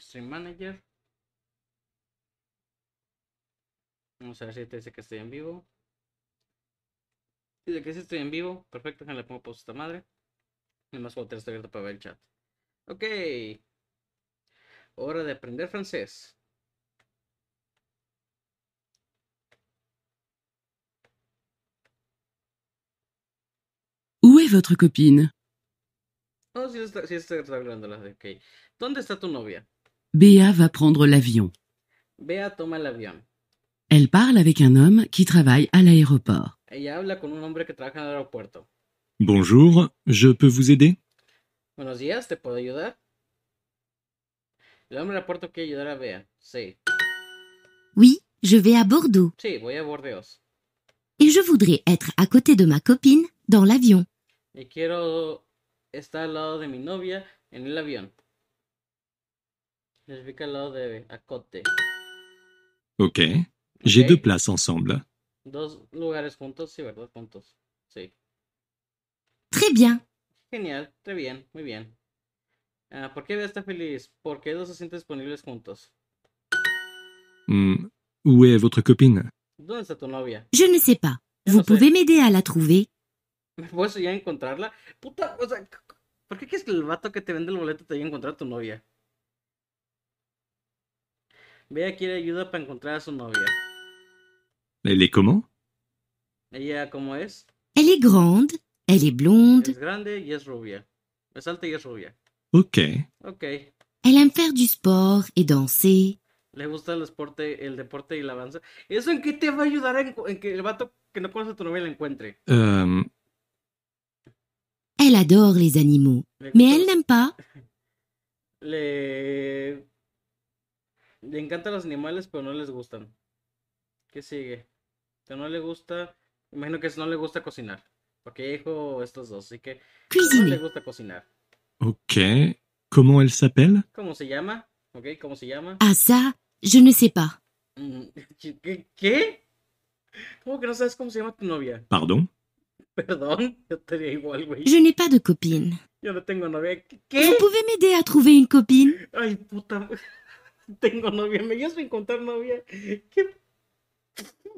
Stream Manager. Vamos a ver si te dice que estoy en vivo. Dice que estoy en vivo. Perfecto, le pongo pausa esta madre. Además, a está abierto para ver el chat. Ok. Hora de aprender francés. ¿Dónde está tu novia? Béa va prendre l'avion. Béa toma l'avion. Elle parle avec un homme qui travaille à l'aéroport. Ella habla con un hombre que trabaja en el aeropuerto. Bonjour, je peux vous aider Buenos días, ¿te puedo ayudar? El hombre del aeropuerto quiere ayudar a Bea. Sí. Oui, je vais à Bordeaux. Sí, voy a Bordeaux. Et je voudrais être à côté de ma copine dans l'avion. Y quiero estar al lado de mi novia en el avión. Je de euh, Ok. J'ai deux places ensemble. Hein. Dos lugares juntos, sí, ¿verdad? Juntos. Sí. Très bien. Genial, très bien, muy bien. Uh, ¿Por qué Bea está feliz? Porque dos se sienten disponibles juntos. Mm. Où est votre copine? ¿Dónde está tu novia? Je ne sais pas. Vous pouvez m'aider à la trouver? ¿Me puedes ayudar a encontrarla? Puta, o sea, ¿por qué crees que el vato que te vende el boleto te vaya a encontrar a tu novia? Bella quiere ayuda para encontrar a su novia. Elle est comment Ella, ¿cómo es? Elle est grande, elle est blonde. Elle est grande y es rubia. Es alta y es rubia. Ok. Ok. Elle aime faire du sport et danser. Le gusta el deporte, el deporte y la danza. ¿Eso en qué te va a ayudar en, en que el vato que no conoce a tu novia la encuentre? Um... Elle adore les animaux, mais elle n'aime pas. Les... Le encantan los animales, pero no les gustan. ¿Qué sigue? Que no le gusta. Imagino que no le gusta cocinar. Porque dijo estos dos, así que. No le gusta cocinar. Ok. Comment elle s'appelle ¿Cómo se llama? Ok, ¿cómo se llama? Ah, ça, je ne sais pas. ¿Qué? ¿Cómo que no sabes cómo se llama tu novia? Pardon Perdón, yo estaría igual, güey. Je n'ai pas de copine. Yo no tengo novia. ¿Qué? Vous pouvez m'aider a trouver une copine Ay, puta. tengo novia, me llevo a encontrar novia. ¿Qué?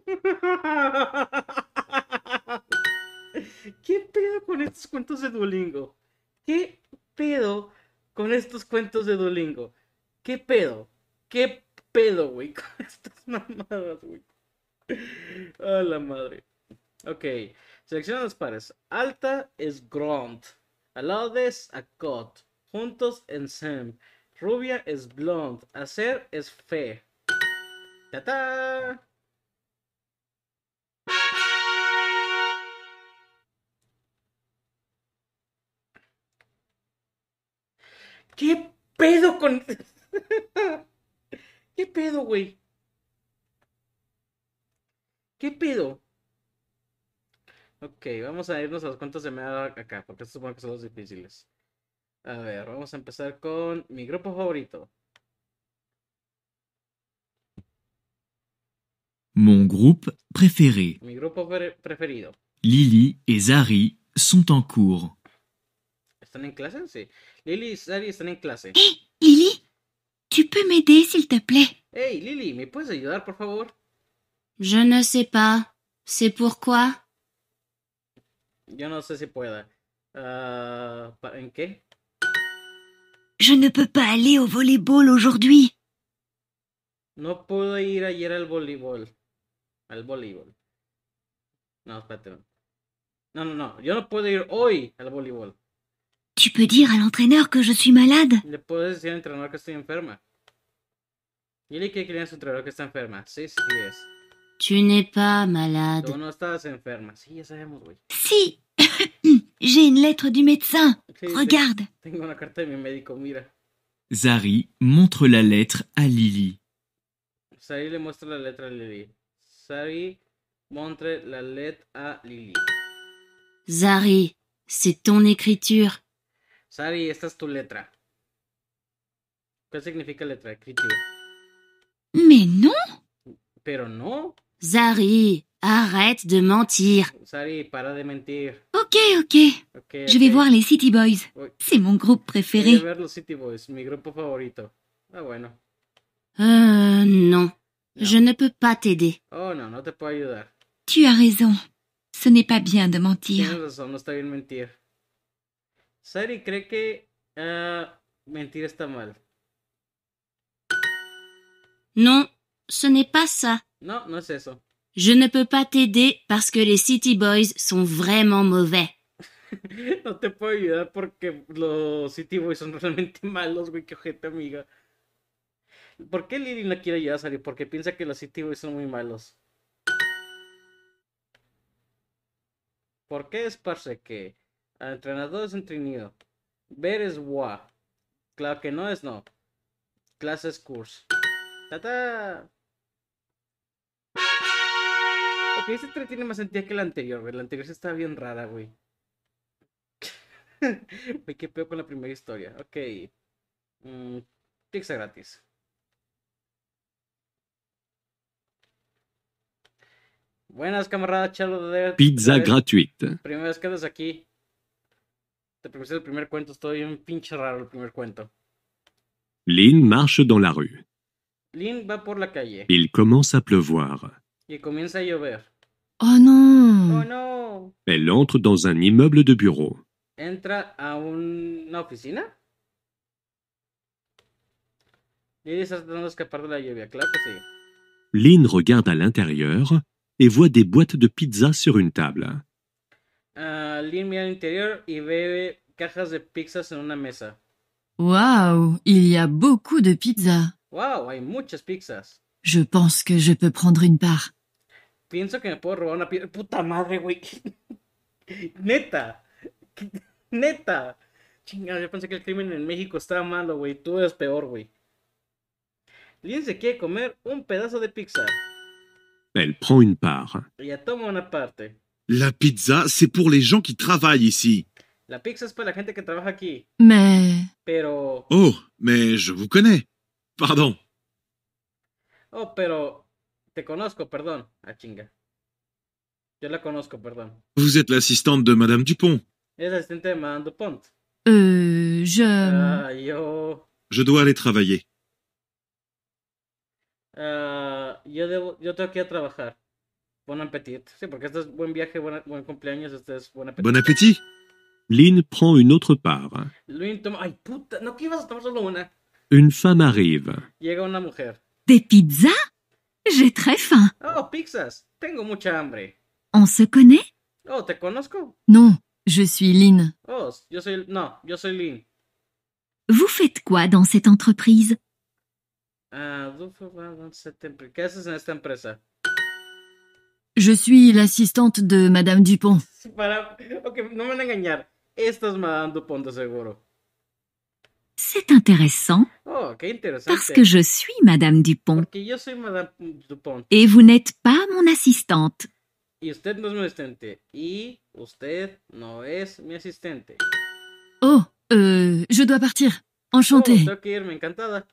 ¿Qué pedo con estos cuentos de Duolingo? ¿Qué pedo con estos cuentos de Duolingo? ¿Qué pedo? ¿Qué pedo, güey? Con estas mamadas, güey. A la madre. Ok. Selecciona los pares. Alta es Grunt. A lado de es cot. Juntos en Sam. Rubia es blonde. Hacer es fe. ¡Tata! ¿Qué pedo con... ¿Qué pedo, güey? ¿Qué pedo? Ok, vamos a irnos a los me de dado acá, porque estos supongo que son los difíciles. A ver, vamos a empezar con mi grupo favorito. Mon groupe préféré. Mi grupo preferido. Lily et Zari sont en cours. sont en clase? Sí. Lily et Zari sont en classe. Hey, eh, Lily, tu peux m'aider s'il te plaît? Hey, Lily, ¿me puedes ayudar, por favor? Je ne sais pas. C'est pourquoi? Yo no sé si pueda. Uh, ¿En qué? Je ne peux pas aller au volleyball aujourd'hui. No puedo ir ayer al voleibol. Al voleibol. No, espérate. No, no, no. Yo no puedo ir hoy al voleibol. Tu peux dire à l'entraîneur que je suis malade Le puedes decir al entrenador que estoy enferma. Dile que quería su entrenador que está enferma. Sí, sí, es. Tu n'es pas malade. Tú no estás enferma. Sí, ya sabemos, güey. Sí. J'ai une lettre du médecin. Regarde. Zari montre la lettre à Lily. Zari montre la lettre à Lily. Zari montre la lettre à Lily. Zari, c'est ton écriture. c'est esta es tu letra. que significa letra? Écriture. Mais non. Pero no. Zari, arrête de mentir. Zari, para de mentir. Ok, ok. okay je vais voir les City Boys. C'est mon groupe préféré. Je vais City Boys, mi grupo favorito. Ah, bueno. Euh, non. Je ne peux pas t'aider. Oh, non, no te puedo ayudar. Tu as raison. Ce n'est pas bien de mentir. Tienes raison, no está bien de mentir. Sari cree que uh, mentir está mal. Non, ce n'est pas ça. No, no es eso. Je ne peux pas t'aider parce que les City Boys sont vraiment mauvais. no te puedo ayudar porque los City Boys son realmente malos, güey, qué ojete, amiga. ¿Por qué Lily no quiere ayudar a salir? Porque piensa que los City Boys son muy malos. ¿Por qué es parce que? Entrenador es entrenado. Ver es gua. Claro que no es no. Clases curso. Tata. Esta ese tiene más sentido que el anterior, güey. La anterior se estaba bien rara, güey. Güey, qué peor con la primera historia. Ok. Mm, pizza gratis. Buenas, camaradas. Chalo de Pizza gratuita. Primera vez que estás aquí. Te presenté el primer cuento. Estoy bien pinche raro el primer cuento. Lynn marche dans la rue. Lynn va por la calle. Il commence à pleuvoir. Il commence à llover. Oh non Oh non Elle entre dans un immeuble de bureau. Entra a una oficina. Lily está tratando de escapar de la lluvia, claro que sí. Lynn regarde à l'intérieur et voit des boîtes de pizza sur une table. Uh, Lynn mira à l'intérieur et voit cajas de pizzas en una mesa. Waouh, il y a beaucoup de pizzas. Waouh, hay muchas pizzas. Je pense que je peux prendre une part pienso que me puedo robar una piedra. Puta madre, güey. Neta. Neta. Chinga, yo pensé que el crimen en México estaba malo, güey. Tú eres peor, güey. Lien se quiere comer un pedazo de pizza. Elle prend une part. Ella toma una parte. La pizza, c'est pour les gens qui travaillent ici. La pizza es para la gente que trabaja aquí. Mais. Pero. Oh, mais je vous connais. Pardon. Oh, pero te conozco, perdón. Ah, chinga. Yo la conozco, perdón. Vous êtes l'assistante de Madame Dupont. Es asistente de Madame Dupont. Euh, je. Ah, yo. Je dois aller travailler. Uh, yo, debo, yo tengo que ir a trabajar. Bon appétit. Sí, porque este es buen viaje, buen, buen cumpleaños, este es buen appétit. Bon appétit. Lynn prend une autre part. Lynn toma... Ay, puta, no que ibas a tomar solo una. Une femme arrive. Llega una mujer. Des pizzas j'ai très faim. Oh, pizzas. Tengo mucha hambre. On se connaît Oh, te conozco. Non, je suis Lynn. Oh, yo soy... Non, yo soy Lynn. Vous faites quoi dans cette entreprise Ah, dans cette entreprise Je suis l'assistante de Madame Dupont. Para... Ok, no me van a engañar. Esta es Madame Dupont, de seguro. C'est intéressant. Oh, parce que je suis Madame Dupont. Madame Dupont. Et vous n'êtes pas mon assistante. Y usted no es mi asistente. Y usted no es mi asistente. Oh, euh, je dois partir. Enchanté. Oh, tengo que irme, encantada.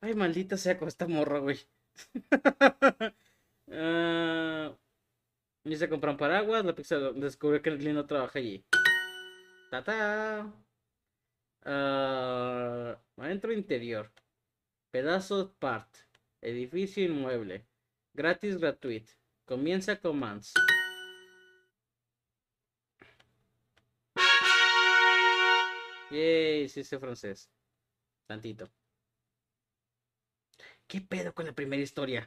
Ay, maldita sea con esta morra, güey. uh, ah, y se compran paraguas, la pizza descubrió que el no trabaja allí. Ta-ta. Ah, adentro interior. Pedazo part. Edificio inmueble. Gratis gratuit Comienza commands. Yay, sí sé francés. Tantito. ¿Qué pedo con la primera historia?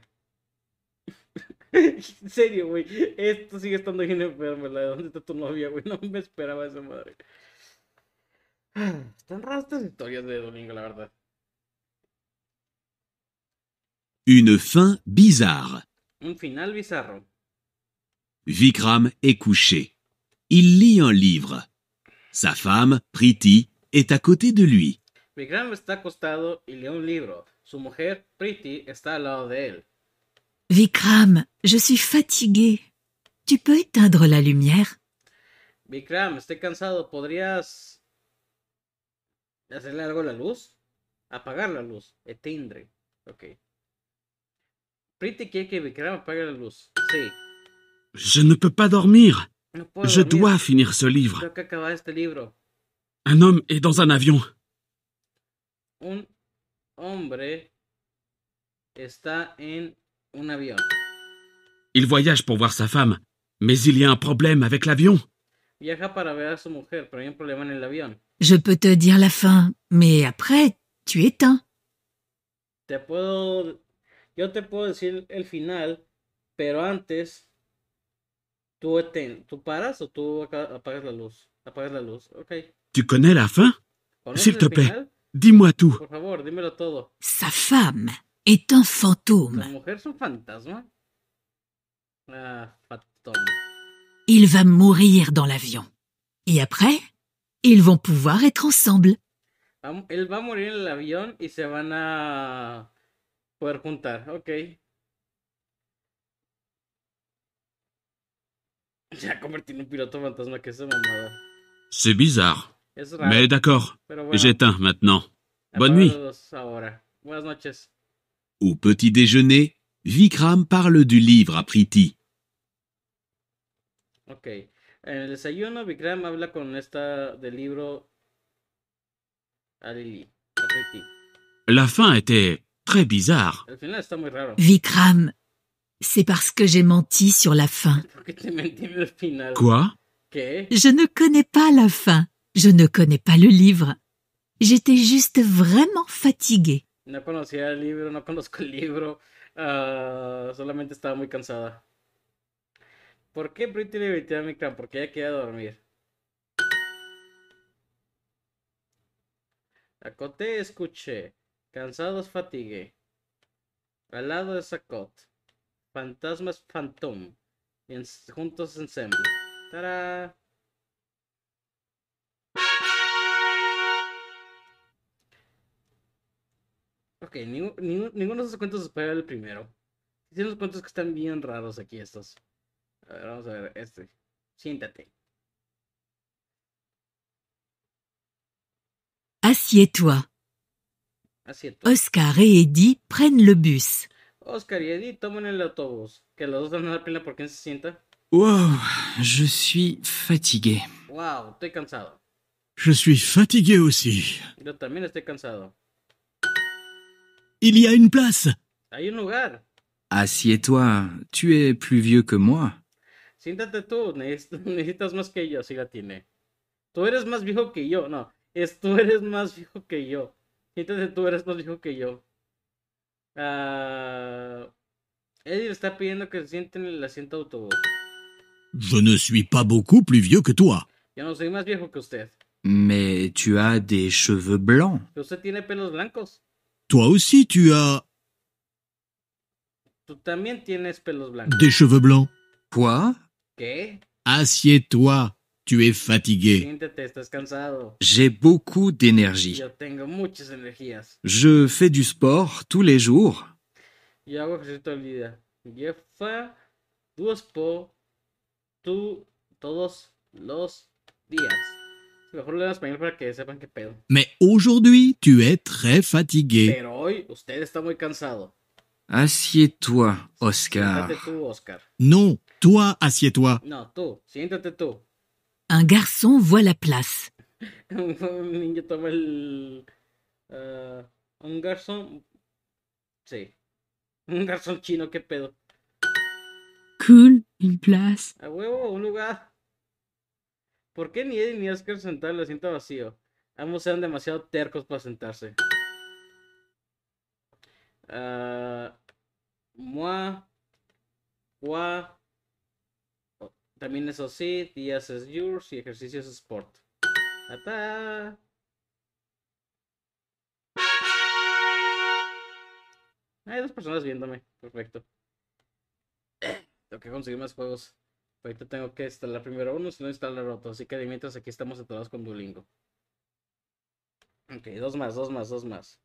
en serio, güey. Esto sigue estando bien enfermo, ¿De ¿Dónde está tu novia, güey? No me esperaba esa madre. Están raras estas historias de domingo, la verdad. Une fin bizarre. Un final bizarro. Vikram est couché. Il lit un livre. Sa femme, Priti, est à côté de lui. Vikram está acostado y lee un libro. Su mujer, Priti, está al lado de él. Vikram, je suis fatigué. Tu peux éteindre la lumière? Vikram, estoy cansado. ¿Podrías hacerle algo a la luz, apagar la luz, etendre. Ok. Pretty quiere que Vikram apague la luz. Sí. Je ne peux pas dormir. Je dois finir ce livre. Tengo que acabar este libro. Un homme est dans un avion. Un hombre está en un avión. Il voyage pour voir sa femme, mais il y a un problème avec l'avion. Viaja para ver a su mujer, pero hay un problema en el avión. Je peux te dire la fin, mais après, tu éteins. Tu connais la fin S'il te plaît, dis-moi tout. Sa femme est un ah, fantôme. Il va mourir dans l'avion. Et après ils vont pouvoir être ensemble. Elle va mourir dans l'avion et se van à pouvoir juntar. Ok. Ya convertir un pilote fantasma, que esa mamada. C'est bizarre. Mais d'accord. Bueno, J'éteins maintenant. Bonne nuit. Buenas noches. Au petit déjeuner, Vikram parle du livre à Priti. Ok. En el desayuno, Vikram habla con esta del libro a La fin était très bizarre. final está muy raro. Vikram, c'est parce que j'ai menti sur la fin. Quoi ¿Qué? Je ne connais pas la fin. Je ne connais pas le livre. J'étais juste vraiment fatiguée. No conocía el libro, no conozco el libro. Uh, solamente estaba muy cansada. ¿Por qué Britney le a mi clan? Porque ella quería dormir. Acoté, escuché. Cansados, fatigué. Al lado de Sakot. Fantasmas, phantom. juntos ensemble. Tara. Ok, ninguno, ninguno, de esos cuentos para el primero. Tienen los cuentos que están bien raros aquí estos. A ver, vamos a ver, este. Siéntate. Assieds-toi. Assieds-toi. Oscar et Eddie prennent le bus. Oscar y Eddie toman el autobús. Que los dos dan la pila porque se sienta. Wow, je suis fatigué. Wow, estoy cansado. Je suis fatigué aussi. Yo también estoy cansado. Il y a une place. Hay un lugar. Assieds-toi, tu es plus vieux que moi siéntate tú, necesitas más que yo, sí la tiene. Tú eres más viejo que yo, no, es tú eres más viejo que yo. Siéntate tú, eres más viejo que yo. Uh, Eddie está pidiendo que se siente en el asiento de autobús. Je ne suis pas beaucoup plus vieux que toi. Yo no soy más viejo que usted. Mais tu as des cheveux blancs. Usted tiene pelos blancos. Toi aussi, tu as. Tú también tienes pelos blancos. Des cheveux blancs. Quoi assieds Assieds-toi, tu es fatigué. J'ai beaucoup d'énergie. Je fais du sport tous les jours. Mais aujourd'hui, tu es très fatigué. Assieds-toi, Oscar. Siéntate Oscar. toi, assieds No, tú, siéntate tú. Un garçon voit la place. un niño toma el. Eh, un garçon. Sí. Un garçon chino, qué pedo. Cool, une place. A huevo, un lugar. ¿Por qué ni Eddie ni Oscar sentaron el asiento vacío? Ambos eran demasiado tercos para sentarse. Ah, mua moi, también eso sí, días es yours y ejercicios es sport. ¡Tata! Hay dos personas viéndome, perfecto. Tengo que conseguir más juegos. Ahorita tengo que instalar primero uno, si no instalar roto Así que mientras aquí estamos atados con Duolingo. Ok, dos más, dos más, dos más.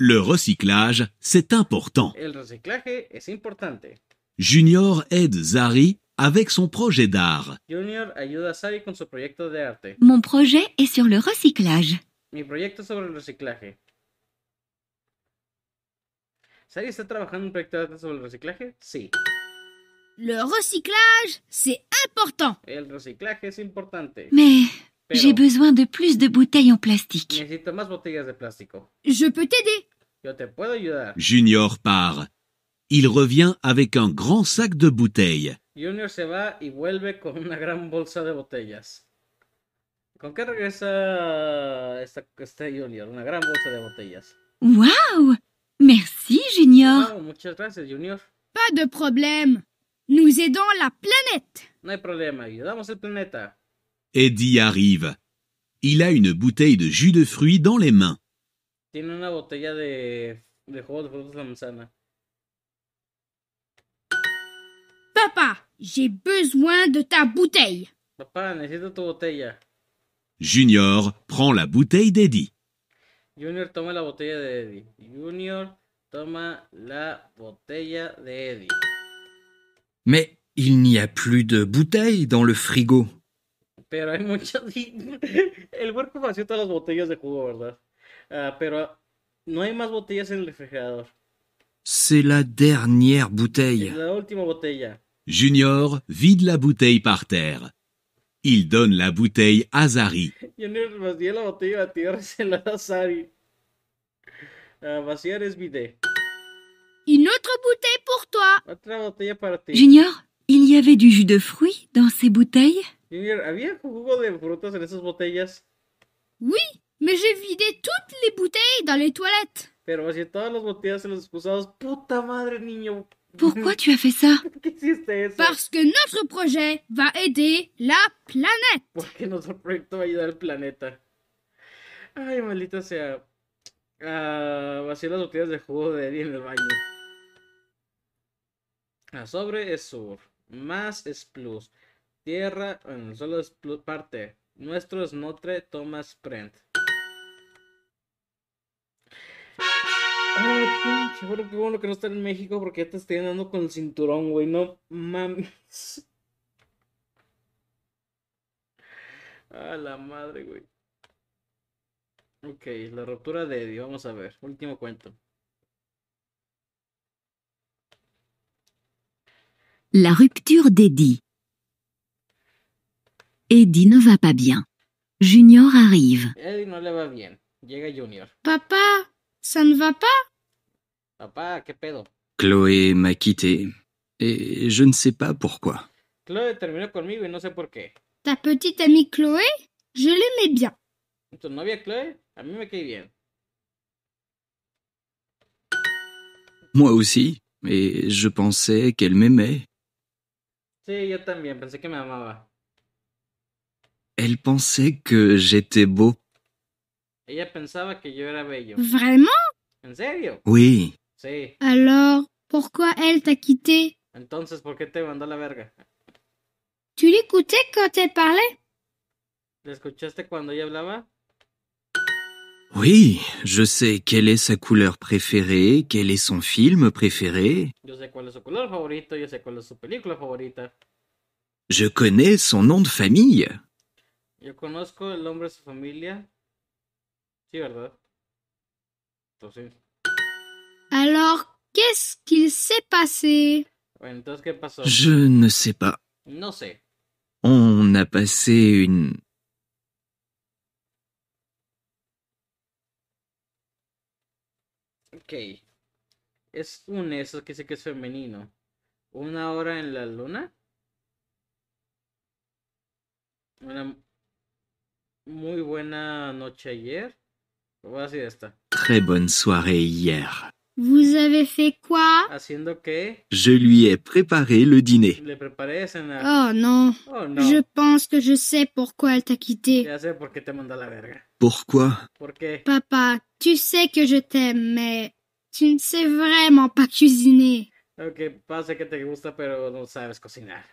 Le recyclage, c'est important. El reciclaje es importante. Junior aide Zari avec son projet d'art. Junior ayuda a Zari con su proyecto de arte. Mon projet est sur le recyclage. Mi proyecto sobre el reciclaje. Zari está trabajando en un proyecto de arte sobre el reciclaje? Sí. Le recyclage, c'est important. El reciclaje es importante. Mais j'ai besoin de plus de bouteilles en plastique. Je peux t'aider. Junior part. Il revient avec un grand sac de bouteilles. Junior se va y vuelve con una gran bolsa de botellas. ¿Con qué regresa esta, este Junior? Una gran bolsa de botellas. Wow! Merci, Junior. Wow, muchas gracias, Junior. Pas de problème. Nous aidons la planète. No hay problema, ayudamos el planeta. Eddie arrive. Il a une bouteille de jus de fruits dans les mains. Tiene una botella de, de jugo de frutas de manzana. Papa, j'ai besoin de ta bouteille. Papa, necesito tu botella. Junior prend la bouteille d'Eddie. Junior toma la botella de Eddie. Junior toma la botella de Mais il n'y a plus de bouteille dans le frigo pero hay muchas. el huerco vació todas las botellas de jugo, ¿verdad? Uh, pero no hay más botellas en el refrigerador. C'est la dernière bouteille. La última botella. Junior vide la bouteille par terre. Il donne la bouteille à Zari. Junior vacía la botella a tierra se la da Zari. Uh, vaciar es vider. Une autre bouteille pour toi. Junior, il y avait du jus de fruits dans ces bouteilles Junior, ¿había jugo de frutas en esas botellas? ¡Sí! mais j'ai vidé toutes les bouteilles dans les toilettes. Pero vacié todas las botellas en los excusados. Puta madre, niño. Pourquoi tu as fait ça ¿Qué hiciste eso? Parce que notre projet va aider la planète. qué nuestro proyecto va a ayudar al planeta. Ay, maldita sea. Uh, ah, vacié las botellas de jugo de Eddie en el baño. A ah, sobre es sur. Más es plus tierra, solo es parte. Nuestro es Notre Thomas Prent. Ay, pinche, bueno, qué bueno que no está en México porque ya te estoy andando con el cinturón, güey. No mames. A la madre, güey. Ok, la ruptura de Eddie. Vamos a ver. Último cuento. La ruptura de Eddie. Eddie ne va pas bien. Junior arrive. Eddie no va pas bien. Llega Junior. Papa, ça ne va pas Papa, que pedo Chloé m'a quitté. Et je ne sais pas pourquoi. Chloé terminó conmigo y no sé por qué. Ta petite amie Chloé Je l'aimais bien. Tu novia Chloé A mí me cae bien. Moi aussi. Et je pensais qu'elle m'aimait. Sí, yo también. Pensé que me amaba. Elle pensait que j'étais beau. Vraiment Oui. Alors, pourquoi elle t'a quitté Tu l'écoutais quand elle parlait Oui, je sais quelle est sa couleur préférée, quel est son film préféré. Je connais son nom de famille. Yo conozco el nombre de su familia. Sí, ¿verdad? Entonces. Alors, qu'est-ce qu'il s'est passé Bueno, entonces, ¿qué pasó? Je ne sais No sé. On a passé une... Ok. Es un eso que sé que es femenino. ¿Una hora en la luna? Una, Muy buena noche ayer. Très bonne soirée hier. Vous avez fait quoi Haciendo que Je lui ai préparé le dîner. le Oh non. Oh Je pense que je sais pourquoi elle t'a quitté. Ya sé por qué te mandó la verga. Pourquoi ¿Por Papa, tu sais que je t'aime, mais tu ne sais vraiment pas cuisiner. Ok, pasa que te gusta, pero no sabes cocinar.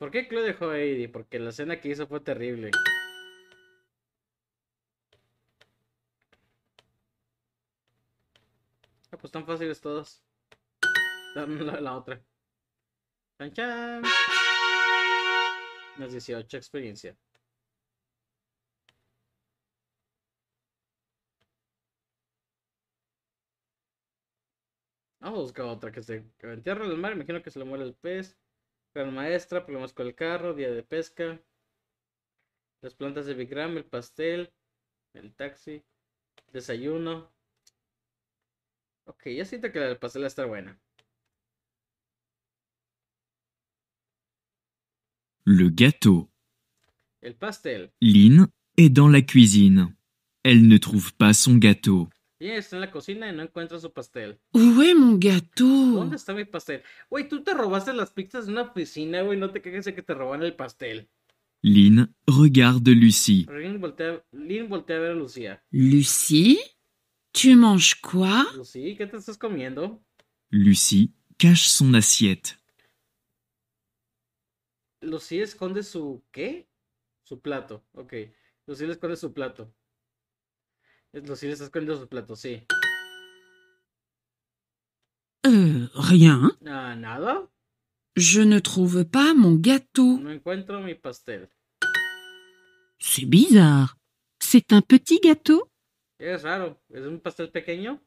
¿Por qué Chloe dejó a Parce Porque la cena que hizo fue terrible. Ah, pues tan fáciles todas. Dame la, otra. Chan, chan. Las 18 experiencia. Vamos a buscar otra que se Entierro en el mar. Imagino que se le muere el pez. Gran maestra, problemas con el carro, día de pesca. Las plantas de Bigram, el pastel, el taxi, desayuno, Ok, siento que la pastel Le gâteau. El pastel. Lynn est dans la cuisine. Elle ne trouve pas son gâteau. Elle está en la cocina y no encuentra su pastel. Où est mon gâteau? ¿Dónde está mi pastel? tú te robaste pizzas de una te te roban el pastel. Lynn regarde Lucie. Lynn Lucie? Tu manges quoi Lucie cache son assiette. Lucie esconde su qué? Su plato. Ok. Lucie esconde su plato. su plato, sí. Euh, rien. Ah, Je ne trouve pas mon gâteau. C'est bizarre. C'est un petit gâteau es raro, es un pastel pequeño.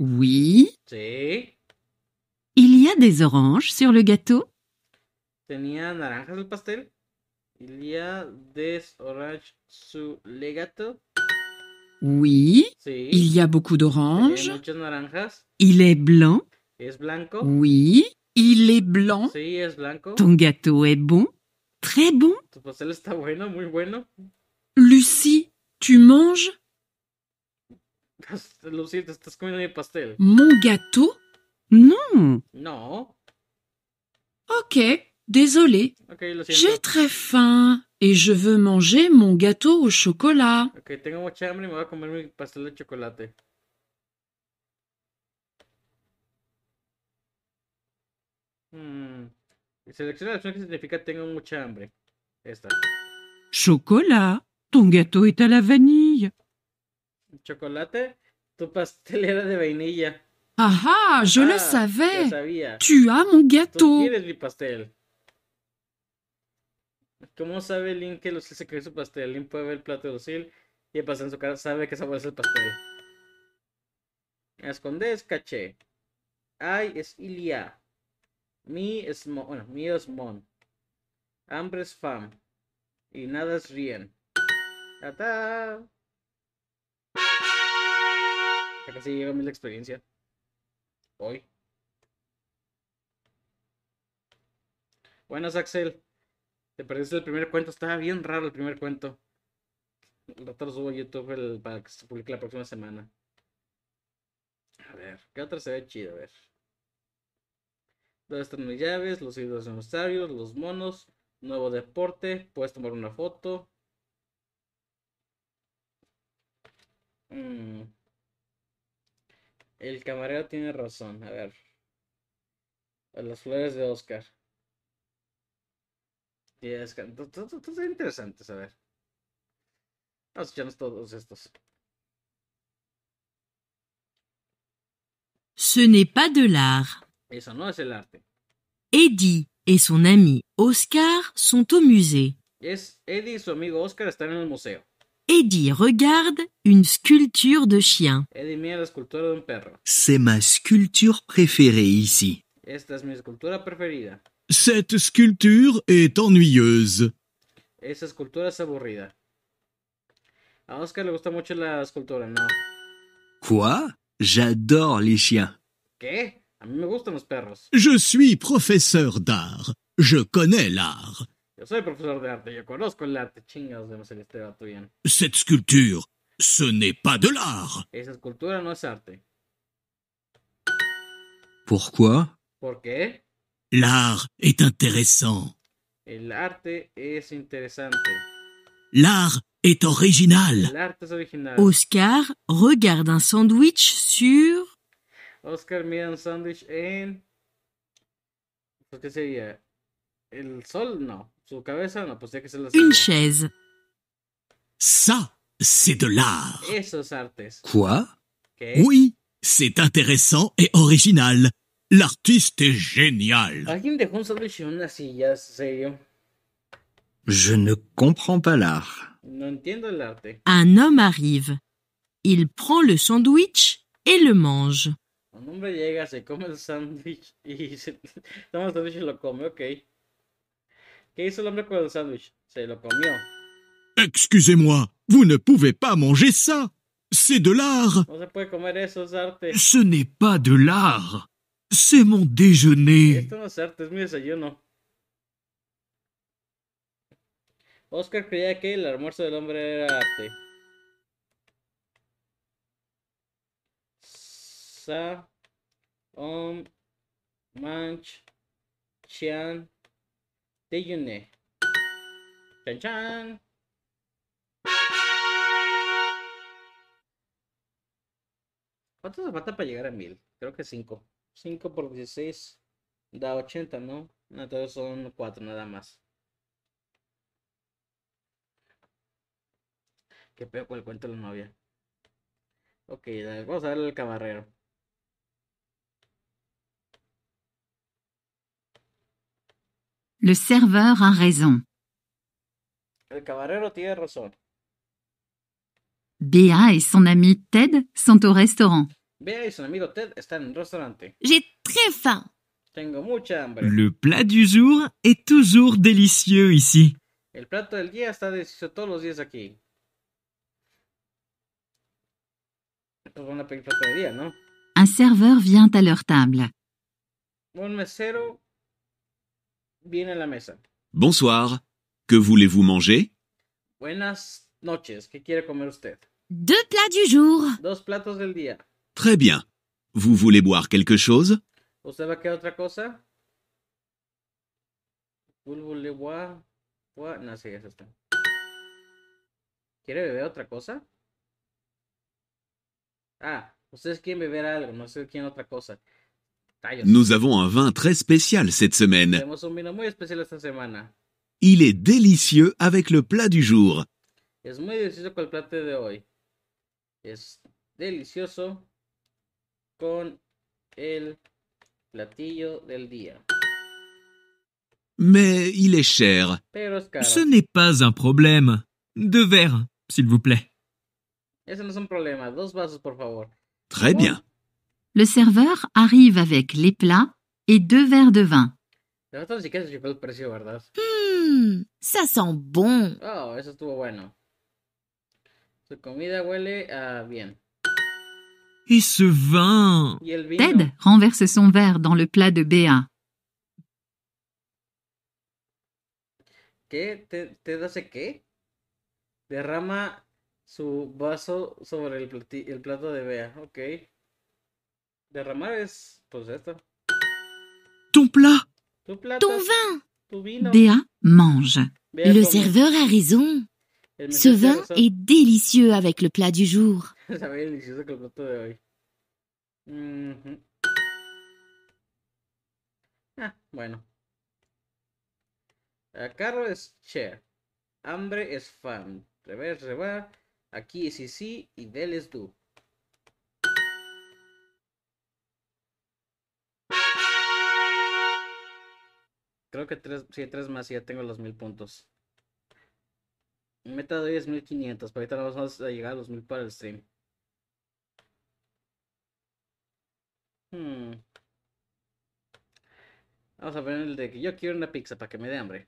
Oui. Sí. Il y a des oranges sur le gâteau. Tenía naranjas el pastel. Il y a des oranges sur le gâteau. Oui. Sí. Il y a beaucoup d'oranges. Il est blanc. Es blanco. Oui. Il est blanc. Sí, es blanco. Ton gâteau est bon. Très bon. Tu pastel está bueno, muy bueno. Lucie, tu manges mon gâteau Non. Non. Ok, désolé. J'ai très faim et je veux manger mon gâteau au chocolat. Ok, tengo mucha hambre y pastel chocolate. Chocolat. Ton gâteau à la vanille. Chocolate, tu pastelera de vainilla. ¡Ajá! je lo le ah, savais. Sabía. Tu as mon gâteau. Mi pastel. ¿Cómo sabe Link que Lucille se creó su pastel? Link puede ver el plato de Lucille y el pastel en su cara sabe que sabor es el pastel. Escondes caché. Ay es Ilia. Mi es mon. Bueno, mi es mon. Hambre es fam. Y nada es rien. ¡Tata! Acá casi llega a la experiencia. Hoy. Buenas, Axel. Te perdiste el primer cuento. Estaba bien raro el primer cuento. El rato subo a YouTube para que se publique la próxima semana. A ver, ¿qué otra se ve chido? A ver. ¿Dónde están mis llaves? Los los dinosaurios, los monos, nuevo deporte, puedes tomar una foto, Mm. El camarero tiene razón. A ver. Las flores de Oscar. Yes, todos interesantes, Vamos a echarnos todos estos. Ce n'est pas de l'art. Eso no es el arte. son Eddie y su amigo Oscar están en el museo. Eddie regarde une sculpture de chien. C'est ma sculpture préférée ici. Cette sculpture est ennuyeuse. Quoi? J'adore les chiens. Je suis professeur d'art. Je connais l'art. Je suis professeur d'art. Je connais l'art. el arte, chingados de hacer este bien. Cette sculpture, ce n'est pas de l'art. Esa escultura no es arte. Pourquoi ¿Por L'art est intéressant. El arte es interesante. L'art est original. original. Oscar regarde un sandwich sur... Oscar met un sandwich en... Ce que c'est ¿El sol? No. Une chaise. Ça, c'est de l'art. Quoi Oui, c'est intéressant et original. L'artiste est génial. Je ne comprends pas l'art. Un homme arrive. Il prend le sandwich et le mange. Un ok. ¿Qué hizo a hombre avec le sandwich Il le comió. Excusez-moi, vous ne pouvez pas manger ça. C'est de l'art. No peut manger ça, c'est de arte. Ce n'est pas de l'art. C'est mon déjeuner. C'est no es c'est es mi Oscar croyait que el almuerzo del hombre era arte. Ça on Manch, chien de Chan chan. ¿Cuánto se falta para llegar a 1000? Creo que 5. 5 por 16 da 80, ¿no? Entonces son 4 nada más. Qué peor con el cuento de la novia. Ok, vamos a darle al camarero. Le serveur a raison. Béa et son ami Ted sont au restaurant. J'ai très faim. Le plat du jour est toujours délicieux ici. Un serveur vient à leur table. Bonsoir. Que voulez-vous manger? Buenas noches. ¿Qué quiere comer usted? Deux plats du jour. Dos platos del día. Très bien. Vous voulez boire quelque chose? ¿Usted va otra cosa? ¿Vous voulez ¿Quiere beber otra cosa? Ah, beber algo, no sé otra cosa. Nous avons un vin très spécial cette semaine. Il est délicieux avec le plat du jour. Mais il est cher. Ce n'est pas un problème. Deux verres, s'il vous plaît. Très bien. Le serveur arrive avec les plats et deux verres de vin. Hmm, ça sent bon. Oh, eso estuvo bueno. Su comida huele a bien. Et ce vin Ted renverse son verre dans le plat de Béa. que ¿Ted hace qué? Derrama su vaso sobre el, plat plato de Béa. Ok. Derramar es, pues esto. Ton plat. Ton vin. Dea, mange. le serveur a raison. Ce vin est délicieux avec le plat du jour. de Ah, bueno. Carro es chère. Hambre es fan. Reverse, reba. Aquí es sí y del es do. Creo que tres, sí, tres más y ya tengo los mil puntos. Mi meta de 10.500, pero ahorita no vamos a llegar a los mil para el stream. Hmm. Vamos a ver el de que yo quiero una pizza para que me dé hambre.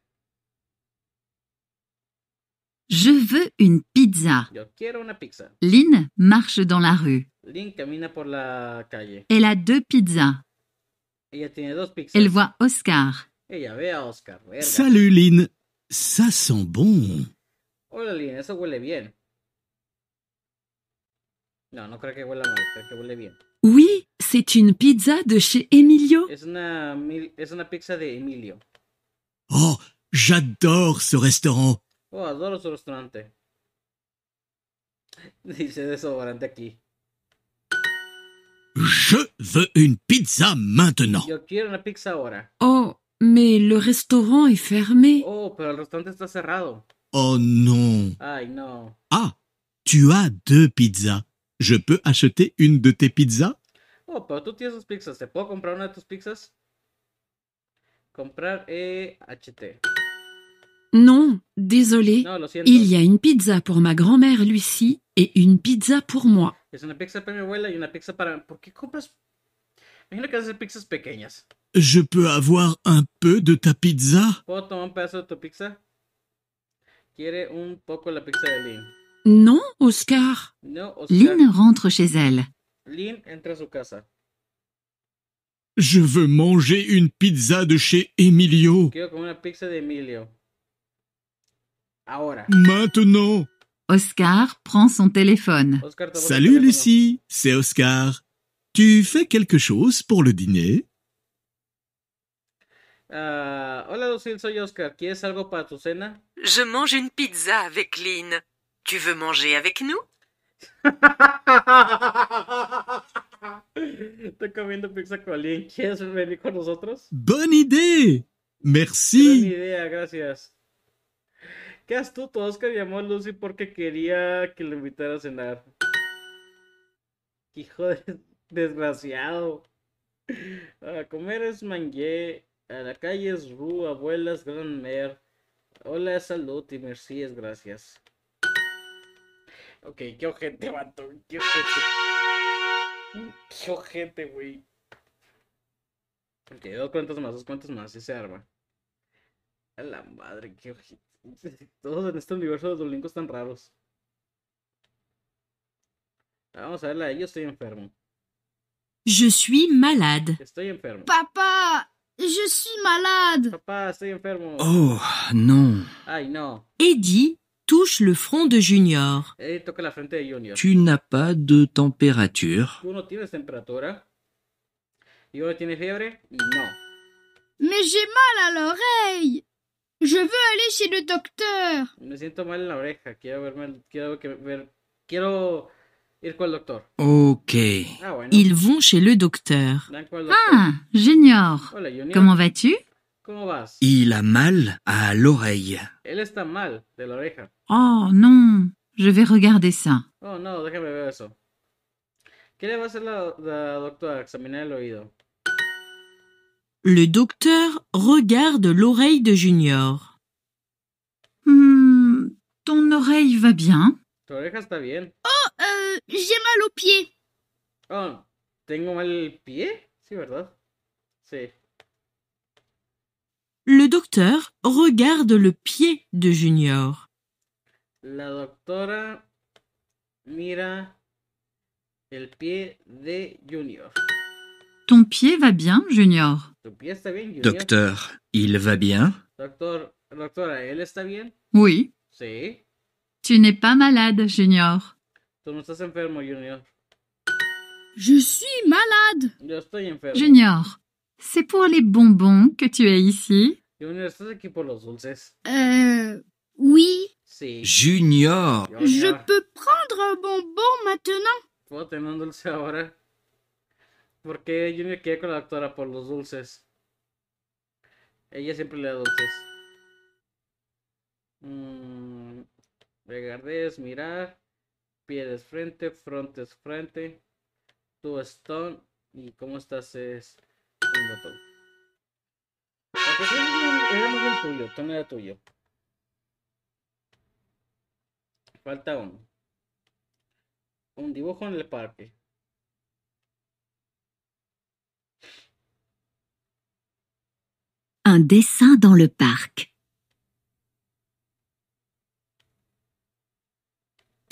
Je veux une pizza. Yo quiero una pizza. Lynn marche dans la rue. Lynn camina por la calle. Elle a deux pizzas. Ella tiene dos pizzas. Elle voit Oscar. Et il y avait à Oscar. Verga. Salut Lynn, ça sent bon. Hola Lynn, eso huele bien. Non, no creo que huela mal, creo que huele bien. Oui, c'est une pizza de chez Emilio. Es una, es una pizza de Emilio. Oh, j'adore ce restaurant. Oh, adoro ce restaurante. Dice desodorante aquí. Je veux une pizza maintenant. Yo quiero una pizza ahora. Oh, mais le restaurant est fermé. Oh, pero el restaurante está cerrado. Oh non. Ay, no. Ah, tu as deux pizzas. Je peux acheter une de tes pizzas Oh, pero tú tienes dos pizzas. ¿Te puedo comprar una de tus pizzas Comprar et eh, acheter. Non, désolé. No, lo siento. Il y a une pizza pour ma grand-mère Lucie et une pizza pour moi. Es una pizza para mi abuela y una pizza para. ¿Por qué compras? Imagino que haces pizzas pequeñas. Je peux avoir un peu de ta pizza Non, Oscar. Lynn rentre chez elle. Je veux manger une pizza de chez Emilio. Maintenant. Oscar prend son téléphone. Salut Lucie, c'est Oscar. Tu fais quelque chose pour le dîner Ah, hola Lucille, soy Oscar. ¿Quieres algo para tu cena? Je mange une pizza avec Lynn. Tu veux manger avec nous? Estoy comiendo pizza con Lynn. ¿Quieres venir con nosotros? Bonne idée! Merci. Buena idea, gracias. Qué astuto, Oscar llamó a Lucy porque quería que le invitara a cenar. Hijo de desgraciado. A ah, comer es mangué la calle es Ru, abuelas, Gran Mer. Hola, salud y es gracias. Ok, qué ojete, bato Qué ojete. Qué ojete, güey. Ok, dos cuantos más, dos cuantos más, ese arma. A la madre, qué ojete. Todos en este universo de los lingos están raros. Vamos a verla, yo estoy enfermo. Je suis malade. Estoy enfermo. Papá. Je suis malade. Papa, je suis enfermé. Oh, non. Aïe non. Eddie touche le front de Junior. Eh, de Tu n'as pas de température. Tu n'as pas de température. Et tu pas de fièvre. non. Mais j'ai mal à l'oreille. Je veux aller chez le docteur. Je me sens mal à l'oreille. Je veux voir... Je veux... Ok. Ah Ils vont chez le docteur. Ah, Junior. Comment vas-tu Il a mal à l'oreille. Oh non, je vais regarder ça. Oh non, le docteur regarde l'oreille de Junior. Hmm, ton oreille va bien. bien. Oh j'ai mal au pied. Oh, ¿tengo mal el pie? Sí, ¿verdad? Sí. Le docteur regarde le pied de Junior. La doctora mira el pie de Junior. Ton pied va bien, Junior. Docteur, il va bien Doctor, doctora, él está bien Oui. Sí. Tu n'es pas malade, Junior. Tú no estás enfermo, Junior. Je suis malade. Yo estoy enfermo. Junior, c'est pour les bonbons que tu es ici Junior, estás aquí por los dulces. Euh, oui. Si. Junior. Je peux prendre un bonbon maintenant peux tener un dulce ahora? Parce que Junior quiere con la doctora por los dulces? Ella siempre le da dulces. Regardez, mm, regardez, Piedes frente, frontes frente, tu stone y cómo estás es un botón. Era el tuyo, ton era tuyo. Falta uno. Un dibujo en el parque. Un dessin dans le parque.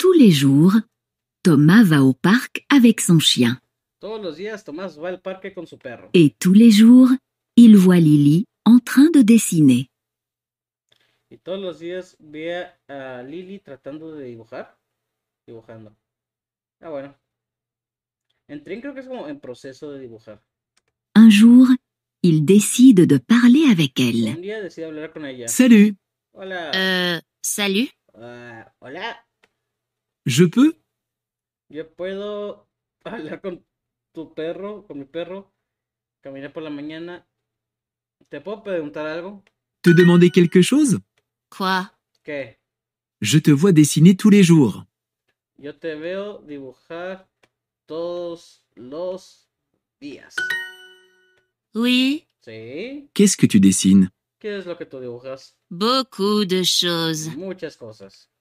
Tous les jours, Thomas va au parc avec son chien. Et tous les jours, il voit Lily en train de dessiner. Un jour, il décide de parler avec elle. Salut. Euh, salut. Ah, je peux Je peux parler avec ton perro, avec mon perro, caminer por la mañana. ¿Te peux algo? Te demander quelque chose Quoi Je te vois dessiner tous les jours. Yo te veo dibujar todos los días. Oui. Qu'est-ce que tu dessines Qu'est-ce que tu dibujas? Beaucoup de choses. Muchas cosas.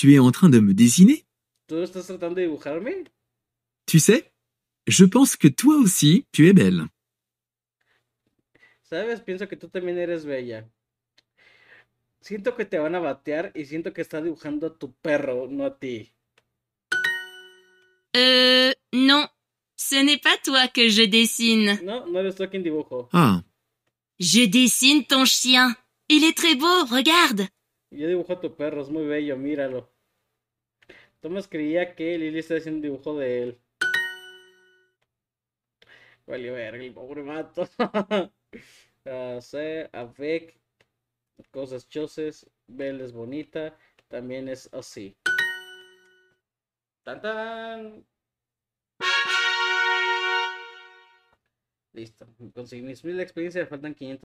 Tu es en train de me dessiner Tu sais, je pense que toi aussi, tu es belle. Sabes, pienso que tú también eres bella. Siento que te van a batear y siento que está dibujando a tu perro, no a ti. Euh, non, ce n'est pas toi que je dessine. Non, no eres tú dibujo. Ah. Je dessine ton chien. Il est très beau, regarde. Yo dibujo a tu perro, es muy bello, míralo. Tomás creía que Lili está haciendo un dibujo de él. Vale, ver, el pobre mato. a ah, avec cosas choces, Belle es bonita. También es así. ¡Tan, tan! Listo. Conseguí mis mil experiencias. Faltan 500.